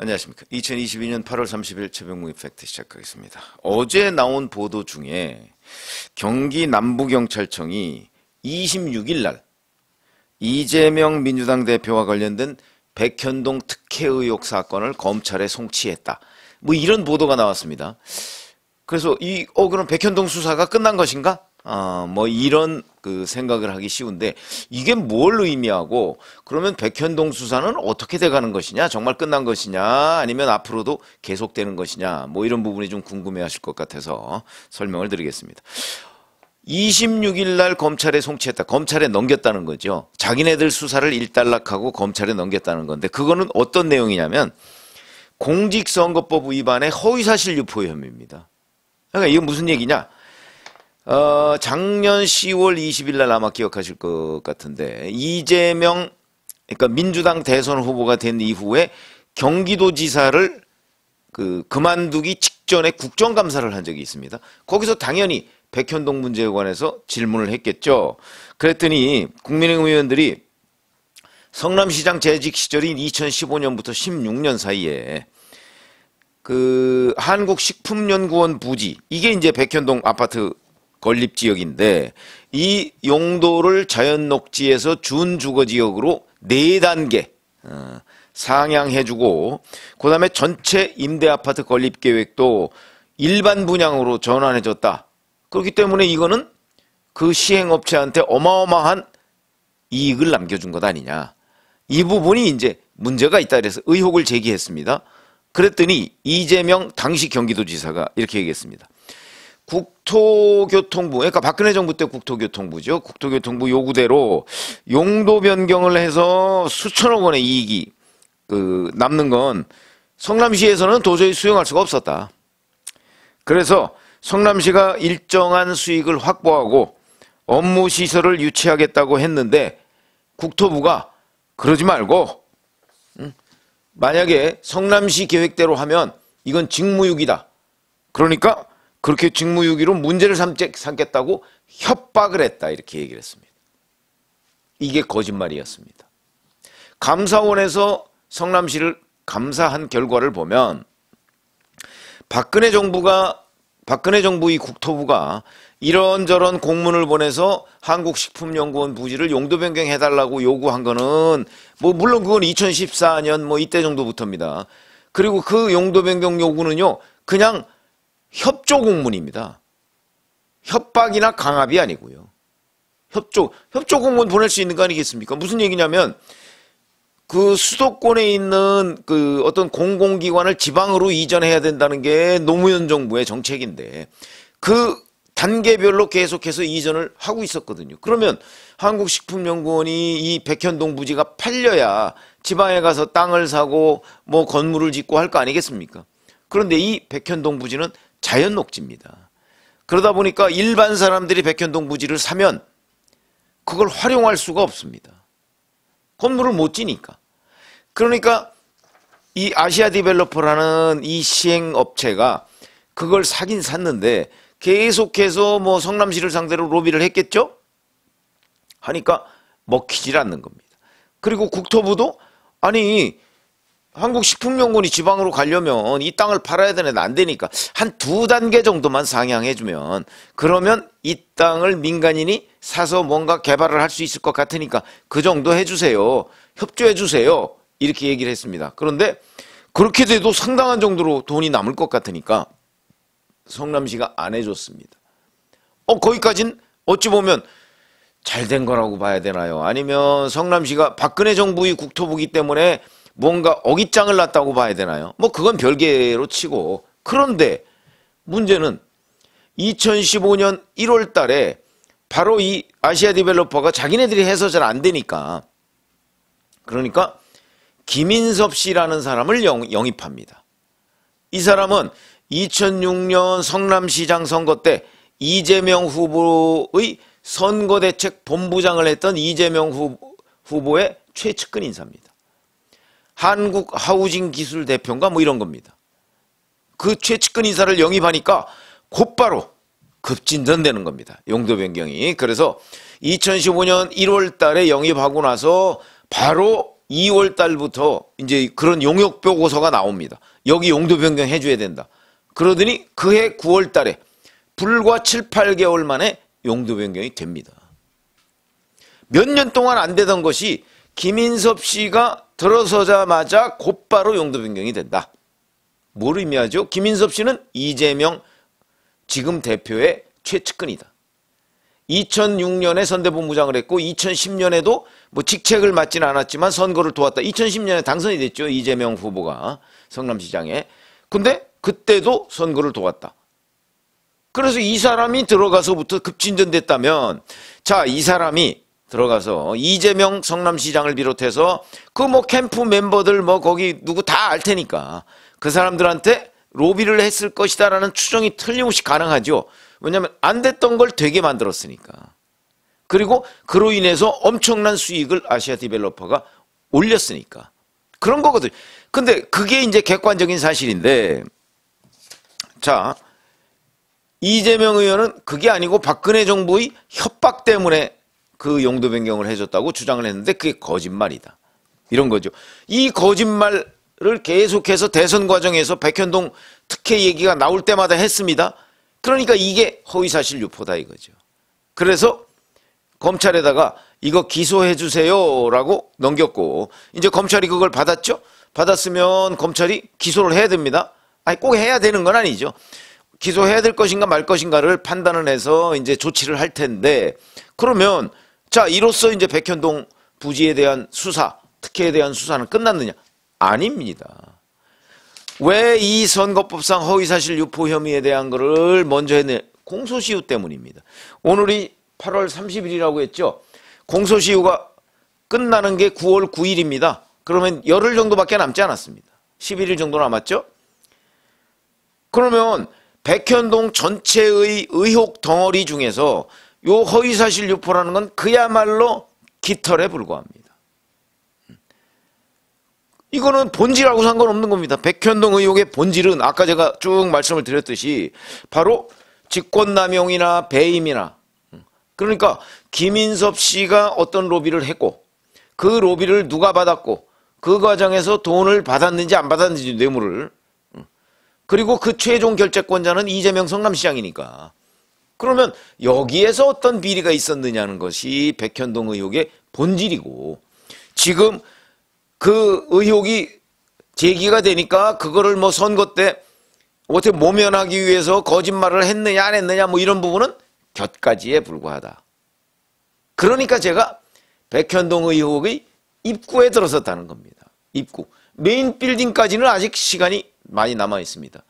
안녕하십니까. 2022년 8월 30일 최병무 이펙트 시작하겠습니다. 어제 나온 보도 중에 경기 남부경찰청이 26일 날 이재명 민주당 대표와 관련된 백현동 특혜 의혹 사건을 검찰에 송치했다. 뭐 이런 보도가 나왔습니다. 그래서 이, 어, 그럼 백현동 수사가 끝난 것인가? 아, 뭐 이런 그 생각을 하기 쉬운데 이게 뭘 의미하고 그러면 백현동 수사는 어떻게 돼가는 것이냐 정말 끝난 것이냐 아니면 앞으로도 계속되는 것이냐 뭐 이런 부분이 좀 궁금해하실 것 같아서 설명을 드리겠습니다. 26일 날 검찰에 송치했다. 검찰에 넘겼다는 거죠. 자기네들 수사를 일단락하고 검찰에 넘겼다는 건데 그거는 어떤 내용이냐면 공직선거법 위반의 허위사실 유포 혐의입니다. 그러니까 이건 무슨 얘기냐? 어, 작년 10월 20일 날 아마 기억하실 것 같은데 이재명 그러니까 민주당 대선 후보가 된 이후에 경기도지사를 그 그만두기 직전에 국정감사를 한 적이 있습니다. 거기서 당연히 백현동 문제에 관해서 질문을 했겠죠. 그랬더니 국민의 의원들이 성남시장 재직 시절인 2015년부터 16년 사이에 그 한국식품연구원 부지 이게 이제 백현동 아파트 건립 지역인데 이 용도를 자연 녹지에서 준 주거 지역으로 네단계 어, 상향해주고 그다음에 전체 임대 아파트 건립 계획도 일반 분양으로 전환해줬다. 그렇기 때문에 이거는 그 시행업체한테 어마어마한 이익을 남겨준 것 아니냐. 이 부분이 이제 문제가 있다 그래서 의혹을 제기했습니다. 그랬더니 이재명 당시 경기도지사가 이렇게 얘기했습니다. 국토교통부, 그러니까 박근혜 정부 때 국토교통부죠. 국토교통부 요구대로 용도 변경을 해서 수천억 원의 이익이 그 남는 건 성남시에서는 도저히 수용할 수가 없었다. 그래서 성남시가 일정한 수익을 확보하고 업무 시설을 유치하겠다고 했는데 국토부가 그러지 말고 만약에 성남시 계획대로 하면 이건 직무유기다. 그러니까 그렇게 직무유기로 문제를 삼겠다고 협박을 했다 이렇게 얘기를 했습니다. 이게 거짓말이었습니다. 감사원에서 성남시를 감사한 결과를 보면 박근혜 정부가 박근혜 정부 이 국토부가 이런저런 공문을 보내서 한국식품연구원 부지를 용도 변경해달라고 요구한 거는 뭐 물론 그건 2014년 뭐 이때 정도부터입니다. 그리고 그 용도 변경 요구는요 그냥 협조 공문입니다. 협박이나 강압이 아니고요. 협조, 협조 공문 보낼 수 있는 거 아니겠습니까? 무슨 얘기냐면 그 수도권에 있는 그 어떤 공공기관을 지방으로 이전해야 된다는 게 노무현 정부의 정책인데 그 단계별로 계속해서 이전을 하고 있었거든요. 그러면 한국식품연구원이 이 백현동 부지가 팔려야 지방에 가서 땅을 사고 뭐 건물을 짓고 할 거 아니겠습니까? 그런데 이 백현동 부지는 자연 녹지입니다. 그러다 보니까 일반 사람들이 백현동 부지를 사면 그걸 활용할 수가 없습니다. 건물을 못 지니까. 그러니까 이 아시아 디벨로퍼라는 이 시행업체가 그걸 사긴 샀는데 계속해서 뭐 성남시를 상대로 로비를 했겠죠? 하니까 먹히질 않는 겁니다. 그리고 국토부도 아니 한국식품연구원이 지방으로 가려면 이 땅을 팔아야 되는데 안 되니까 한 두 단계 정도만 상향해주면 그러면 이 땅을 민간인이 사서 뭔가 개발을 할 수 있을 것 같으니까 그 정도 해주세요. 협조해주세요. 이렇게 얘기를 했습니다. 그런데 그렇게 돼도 상당한 정도로 돈이 남을 것 같으니까 성남시가 안 해줬습니다. 어, 거기까진 어찌 보면 잘 된 거라고 봐야 되나요? 아니면 성남시가 박근혜 정부의 국토부기 때문에 뭔가 어깃장을 놨다고 봐야 되나요? 뭐 그건 별개로 치고 그런데 문제는 2015년 1월 달에 바로 이 아시아 디벨로퍼가 자기네들이 해서 잘 안 되니까 그러니까 김인섭 씨라는 사람을 영, 입합니다이 사람은 2006년 성남시장 선거 때 이재명 후보의 선거대책 본부장을 했던 이재명 후보의 최측근 인사입니다. 한국 하우징 기술 대표인가 뭐 이런 겁니다. 그 최측근 인사를 영입하니까 곧바로 급진전되는 겁니다. 용도 변경이. 그래서 2015년 1월 달에 영입하고 나서 바로 2월 달부터 이제 그런 용역 보고서가 나옵니다. 여기 용도 변경 해줘야 된다. 그러더니 그해 9월 달에 불과 7, 8개월 만에 용도 변경이 됩니다. 몇 년 동안 안 되던 것이 김인섭 씨가 들어서자마자 곧바로 용도 변경이 된다. 뭘 의미하죠? 김인섭 씨는 이재명 지금 대표의 최측근이다. 2006년에 선대본부장을 했고 2010년에도 뭐 직책을 맡지는 않았지만 선거를 도왔다. 2010년에 당선이 됐죠. 이재명 후보가 성남시장에. 근데 그때도 선거를 도왔다. 그래서 이 사람이 들어가서부터 급진전됐다면 자, 이 사람이 들어가서 이재명 성남시장을 비롯해서 그 뭐 캠프 멤버들 뭐 거기 누구 다 알 테니까 그 사람들한테 로비를 했을 것이다라는 추정이 틀림없이 가능하죠. 왜냐하면 안 됐던 걸 되게 만들었으니까. 그리고 그로 인해서 엄청난 수익을 아시아 디벨로퍼가 올렸으니까. 그런 거거든요. 근데 그게 이제 객관적인 사실인데, 자, 이재명 의원은 그게 아니고 박근혜 정부의 협박 때문에 그 용도 변경을 해줬다고 주장을 했는데 그게 거짓말이다. 이런 거죠. 이 거짓말을 계속해서 대선 과정에서 백현동 특혜 얘기가 나올 때마다 했습니다. 그러니까 이게 허위사실 유포다 이거죠. 그래서 검찰에다가 이거 기소해 주세요라고 넘겼고 이제 검찰이 그걸 받았죠. 받았으면 검찰이 기소를 해야 됩니다. 아니 꼭 해야 되는 건 아니죠. 기소해야 될 것인가 말 것인가를 판단을 해서 이제 조치를 할 텐데 그러면 자, 이로써 이제 백현동 부지에 대한 수사, 특혜에 대한 수사는 끝났느냐? 아닙니다. 왜 이 선거법상 허위사실 유포 혐의에 대한 거를 먼저 해내? 공소시효 때문입니다. 오늘이 8월 30일이라고 했죠. 공소시효가 끝나는 게 9월 9일입니다. 그러면 열흘 정도밖에 남지 않았습니다. 11일 정도 남았죠? 그러면 백현동 전체의 의혹 덩어리 중에서 요 허위사실 유포라는 건 그야말로 깃털에 불과합니다. 이거는 본질하고 상관없는 겁니다. 백현동 의혹의 본질은 아까 제가 쭉 말씀을 드렸듯이 바로 직권남용이나 배임이나 음, 그러니까 김인섭 씨가 어떤 로비를 했고 그 로비를 누가 받았고 그 과정에서 돈을 받았는지 안 받았는지 뇌물을 음, 그리고 그 최종 결재권자는 이재명 성남시장이니까 그러면 여기에서 어떤 비리가 있었느냐는 것이 백현동 의혹의 본질이고 지금 그 의혹이 제기가 되니까 그거를 뭐 선거 때 어떻게 모면하기 위해서 거짓말을 했느냐 안 했느냐 뭐 이런 부분은 곁가지에 불과하다. 그러니까 제가 백현동 의혹의 입구에 들어섰다는 겁니다. 입구. 메인 빌딩까지는 아직 시간이 많이 남아 있습니다.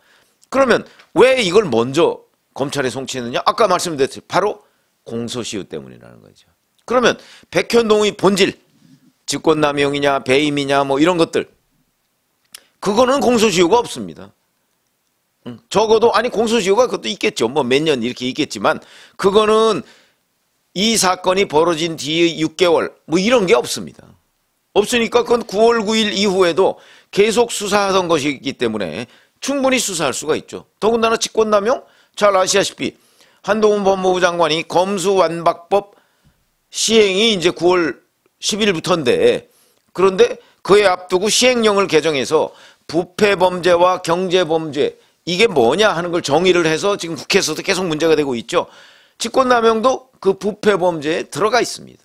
그러면 왜 이걸 먼저 검찰의 송치했느냐 아까 말씀드렸듯이 바로 공소시효 때문이라는 거죠. 그러면 백현동의 본질, 직권남용이냐 배임이냐 뭐 이런 것들 그거는 공소시효가 없습니다. 적어도 아니 공소시효가 그것도 있겠죠. 뭐 몇 년 이렇게 있겠지만 그거는 이 사건이 벌어진 뒤에 6개월 뭐 이런 게 없습니다. 없으니까 그건 9월 9일 이후에도 계속 수사하던 것이기 때문에 충분히 수사할 수가 있죠. 더군다나 직권남용 잘 아시다시피 한동훈 법무부 장관이 검수완박법 시행이 이제 9월 10일부터인데 그런데 그에 앞두고 시행령을 개정해서 부패 범죄와 경제 범죄 이게 뭐냐 하는 걸 정의를 해서 지금 국회에서도 계속 문제가 되고 있죠. 직권남용도 그 부패 범죄에 들어가 있습니다.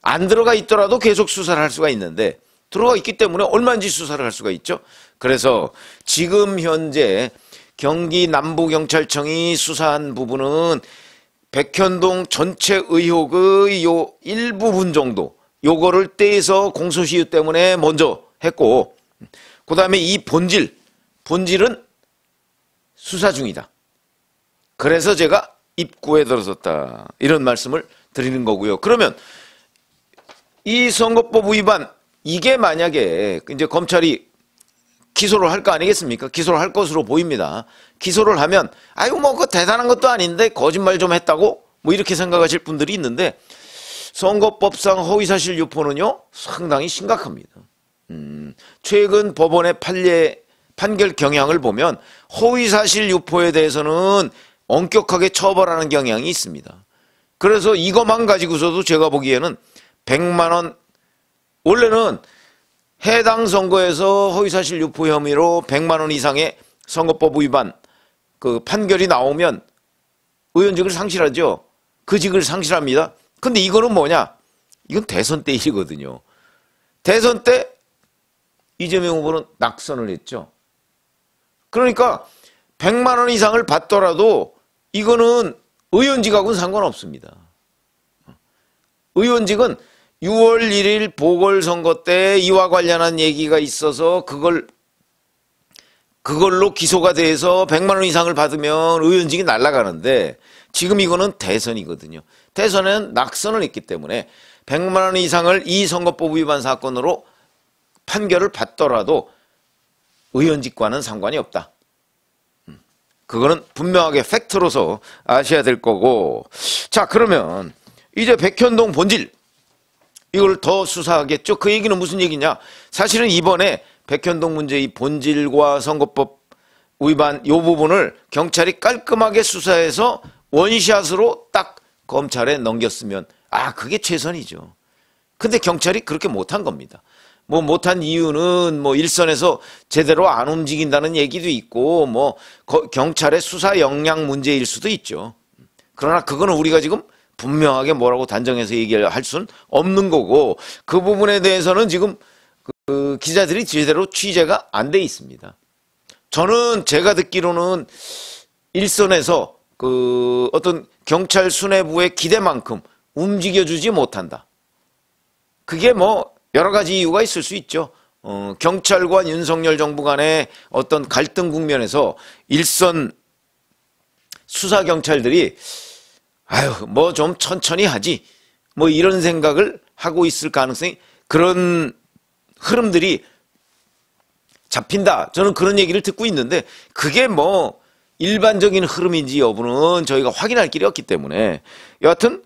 안 들어가 있더라도 계속 수사를 할 수가 있는데 들어가 있기 때문에 얼마든지 수사를 할 수가 있죠. 그래서 지금 현재 경기 남부경찰청이 수사한 부분은 백현동 전체 의혹의 요 일부분 정도 요거를 떼서 공소시효 때문에 먼저 했고 그다음에 이 본질 본질은 수사 중이다. 그래서 제가 입구에 들어섰다. 이런 말씀을 드리는 거고요. 그러면 이 선거법 위반 이게 만약에 이제 검찰이 기소를 할 거 아니겠습니까? 기소를 할 것으로 보입니다. 기소를 하면 아이고 뭐그 대단한 것도 아닌데 거짓말 좀 했다고 뭐 이렇게 생각하실 분들이 있는데 선거법상 허위사실 유포는요 상당히 심각합니다. 음, 최근 법원의 판례 판결 경향을 보면 허위사실 유포에 대해서는 엄격하게 처벌하는 경향이 있습니다. 그래서 이것만 가지고서도 제가 보기에는 100만 원 원래는 해당 선거에서 허위사실 유포 혐의로 100만 원 이상의 선거법 위반 그 판결이 나오면 의원직을 상실하죠. 그 직을 상실합니다. 근데 이거는 뭐냐? 이건 대선 때 일이거든요. 대선 때 이재명 후보는 낙선을 했죠. 그러니까 100만 원 이상을 받더라도 이거는 의원직하고는 상관없습니다. 의원직은 6월 1일 보궐선거 때 이와 관련한 얘기가 있어서 그걸 그걸로 기소가 돼서 100만 원 이상을 받으면 의원직이 날아가는데 지금 이거는 대선이거든요. 대선은 낙선을 했기 때문에 100만 원 이상을 이 선거법 위반 사건으로 판결을 받더라도 의원직과는 상관이 없다. 음, 그거는 분명하게 팩트로서 아셔야 될 거고. 자, 그러면 이제 백현동 본질 이걸 더 수사하겠죠. 그 얘기는 무슨 얘기냐? 사실은 이번에 백현동 문제의 본질과 선거법 위반 요 부분을 경찰이 깔끔하게 수사해서 원샷으로 딱 검찰에 넘겼으면 아 그게 최선이죠. 근데 경찰이 그렇게 못한 겁니다. 뭐 못한 이유는 뭐 일선에서 제대로 안 움직인다는 얘기도 있고 뭐 경찰의 수사 역량 문제일 수도 있죠. 그러나 그거는 우리가 지금 분명하게 뭐라고 단정해서 얘기할 를 수는 없는 거고 그 부분에 대해서는 지금 그, 그 기자들이 제대로 취재가 안 돼 있습니다. 저는 제가 듣기로는 일선에서 그 어떤 경찰 수뇌부의 기대만큼 움직여주지 못한다. 그게 뭐 여러 가지 이유가 있을 수 있죠. 어, 경찰과 윤석열 정부 간의 어떤 갈등 국면에서 일선 수사 경찰들이 아유, 뭐 좀 천천히 하지. 뭐 이런 생각을 하고 있을 가능성이 그런 흐름들이 잡힌다. 저는 그런 얘기를 듣고 있는데 그게 뭐 일반적인 흐름인지 여부는 저희가 확인할 길이 없기 때문에 여하튼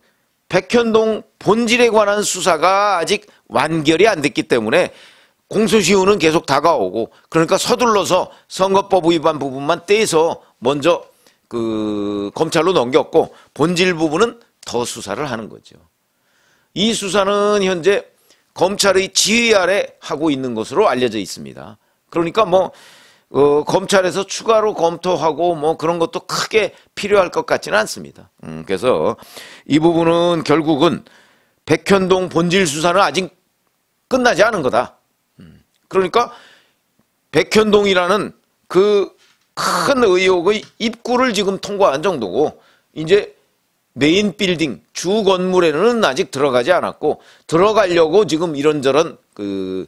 백현동 본질에 관한 수사가 아직 완결이 안 됐기 때문에 공소시효는 계속 다가오고 그러니까 서둘러서 선거법 위반 부분만 떼서 먼저 그 검찰로 넘겼고 본질 부분은 더 수사를 하는 거죠. 이 수사는 현재 검찰의 지휘 아래 하고 있는 것으로 알려져 있습니다. 그러니까 뭐 어, 검찰에서 추가로 검토하고 뭐 그런 것도 크게 필요할 것 같지는 않습니다. 음, 그래서 이 부분은 결국은 백현동 본질 수사는 아직 끝나지 않은 거다. 음, 그러니까 백현동이라는 그큰 의혹의 입구를 지금 통과한 정도고 이제 메인 빌딩 주 건물에는 아직 들어가지 않았고 들어가려고 지금 이런저런 그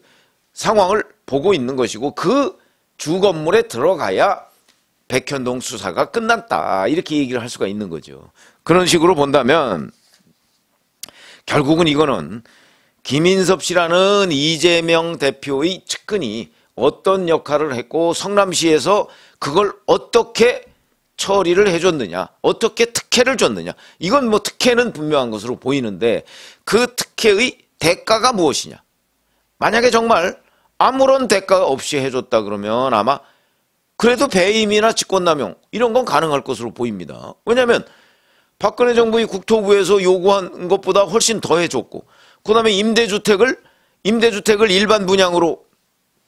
상황을 보고 있는 것이고 그 주 건물에 들어가야 백현동 수사가 끝났다 이렇게 얘기를 할 수가 있는 거죠. 그런 식으로 본다면 결국은 이거는 김인섭 씨라는 이재명 대표의 측근이 어떤 역할을 했고 성남시에서 그걸 어떻게 처리를 해줬느냐, 어떻게 특혜를 줬느냐. 이건 뭐 특혜는 분명한 것으로 보이는데 그 특혜의 대가가 무엇이냐. 만약에 정말 아무런 대가 없이 해줬다 그러면 아마 그래도 배임이나 직권남용 이런 건 가능할 것으로 보입니다. 왜냐하면 박근혜 정부의 국토부에서 요구한 것보다 훨씬 더 해줬고 그다음에 임대주택을 임대주택을 일반 분양으로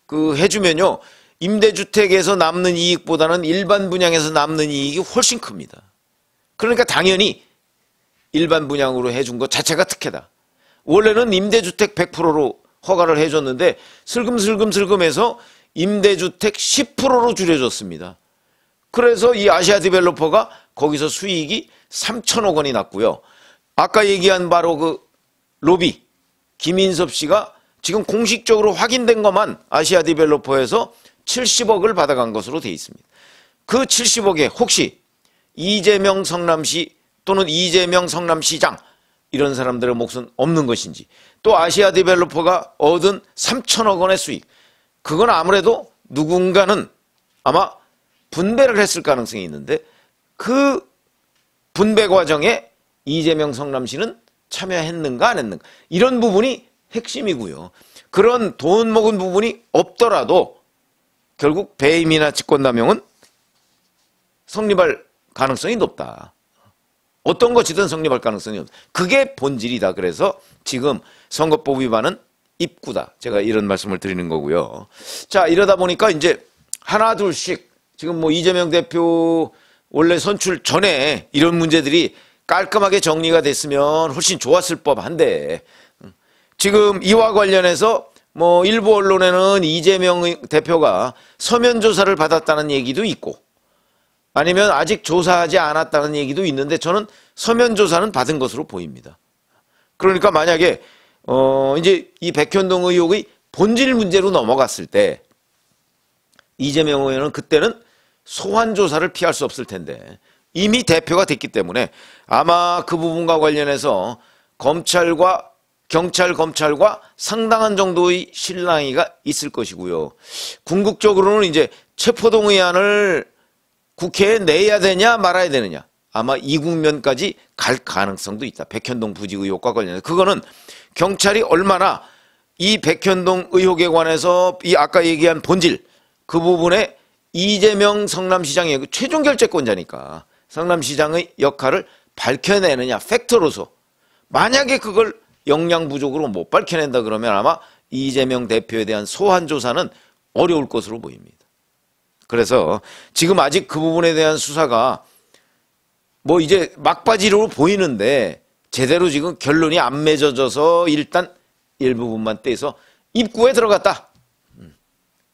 그 해주면요 임대주택에서 남는 이익보다는 일반 분양에서 남는 이익이 훨씬 큽니다. 그러니까 당연히 일반 분양으로 해준 것 자체가 특혜다. 원래는 임대주택 100%로 허가를 해줬는데 슬금슬금슬금 해서 임대주택 10%로 줄여줬습니다. 그래서 이 아시아 디벨로퍼가 거기서 수익이 3천억 원이 났고요. 아까 얘기한 바로 그 로비 김인섭 씨가 지금 공식적으로 확인된 것만 아시아 디벨로퍼에서 70억을 받아간 것으로 돼 있습니다. 그 70억에 혹시 이재명 성남시 또는 이재명 성남시장 이런 사람들의 몫은 없는 것인지 또 아시아 디벨로퍼가 얻은 3천억 원의 수익 그건 아무래도 누군가는 아마 분배를 했을 가능성이 있는데 그 분배 과정에 이재명 성남시는 참여했는가 안 했는가 이런 부분이 핵심이고요. 그런 돈 먹은 부분이 없더라도 결국 배임이나 직권남용은 성립할 가능성이 높다. 어떤 것이든 성립할 가능성이 없다. 그게 본질이다. 그래서 지금 선거법 위반은 입구다. 제가 이런 말씀을 드리는 거고요. 자, 이러다 보니까 이제 하나 둘씩 지금 뭐 이재명 대표 원래 선출 전에 이런 문제들이 깔끔하게 정리가 됐으면 훨씬 좋았을 법한데 음, 지금 이와 관련해서 뭐 일부 언론에는 이재명 대표가 서면 조사를 받았다는 얘기도 있고 아니면 아직 조사하지 않았다는 얘기도 있는데 저는 서면 조사는 받은 것으로 보입니다. 그러니까 만약에 어 이제 이 백현동 의혹의 본질 문제로 넘어갔을 때 이재명 의원은 그때는 소환 조사를 피할 수 없을 텐데 이미 대표가 됐기 때문에 아마 그 부분과 관련해서 검찰과 경찰, 검찰과 상당한 정도의 실랑이가 있을 것이고요. 궁극적으로는 이제 체포동의안을 국회에 내야 되냐 말아야 되느냐. 아마 이 국면까지 갈 가능성도 있다. 백현동 부지 의혹과 관련해서. 그거는 경찰이 얼마나 이 백현동 의혹에 관해서 이 아까 얘기한 본질 그 부분에 이재명 성남시장의 그 최종 결재권자니까 성남시장의 역할을 밝혀내느냐 팩터로서 만약에 그걸 역량 부족으로 못 밝혀낸다 그러면 아마 이재명 대표에 대한 소환 조사는 어려울 것으로 보입니다. 그래서 지금 아직 그 부분에 대한 수사가 뭐 이제 막바지로 보이는데 제대로 지금 결론이 안 맺어져서 일단 일부분만 떼서 입구에 들어갔다. 음.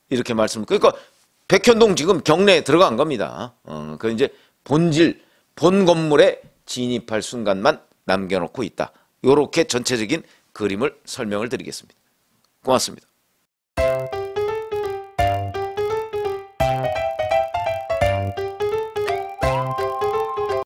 이렇게 말씀. 그러니까 백현동 지금 경내에 들어간 겁니다. 어, 그 이제 본질, 본 건물에 진입할 순간만 남겨놓고 있다. 이렇게 전체적인 그림을 설명을 드리겠습니다. 고맙습니다.